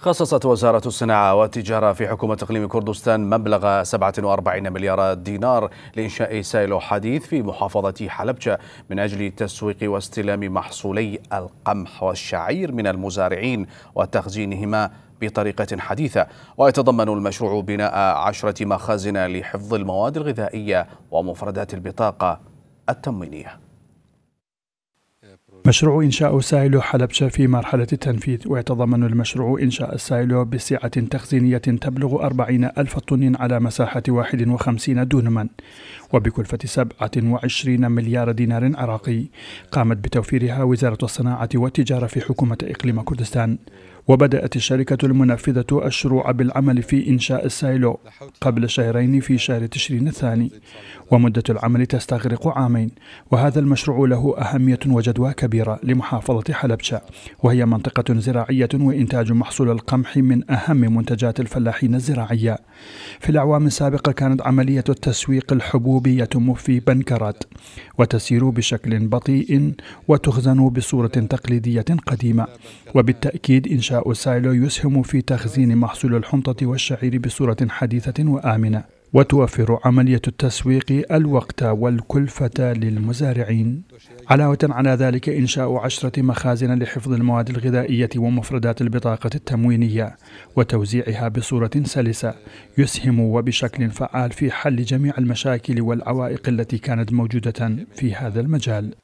خصصت وزارة الصناعة والتجارة في حكومة إقليم كردستان مبلغ 47 مليار دينار لإنشاء سايلو حديث في محافظة حلبجة من أجل تسويق واستلام محصولي القمح والشعير من المزارعين وتخزينهما بطريقة حديثة ويتضمن المشروع بناء عشرة مخازن لحفظ المواد الغذائية ومفردات البطاقة التموينيه مشروع إنشاء سايلو حلبشة في مرحلة التنفيذ ويتضمن المشروع إنشاء السايلو بسعة تخزينية تبلغ 40 ألف طن على مساحة 51 دونما وبكلفة 27 مليار دينار عراقي قامت بتوفيرها وزارة الصناعة والتجارة في حكومة إقليم كردستان وبدأت الشركة المنفذة الشروع بالعمل في إنشاء السايلو قبل شهرين في شهر تشرين الثاني ومدة العمل تستغرق عامين وهذا المشروع له أهمية وجدوى كبيرة لمحافظة حلبشة وهي منطقة زراعية وإنتاج محصول القمح من أهم منتجات الفلاحين الزراعية في الأعوام السابقة كانت عملية التسويق الحبوب الحبوب يتم في بنكرات وتسير بشكل بطيء وتخزن بصورة تقليدية قديمة وبالتأكيد إنشاء سايلو يسهم في تخزين محصول الحنطة والشعير بصورة حديثة وآمنة وتوفر عملية التسويق الوقت والكلفة للمزارعين علاوة على ذلك إنشاء عشرة مخازن لحفظ المواد الغذائية ومفردات البطاقة التموينية وتوزيعها بصورة سلسة يسهم وبشكل فعال في حل جميع المشاكل والعوائق التي كانت موجودة في هذا المجال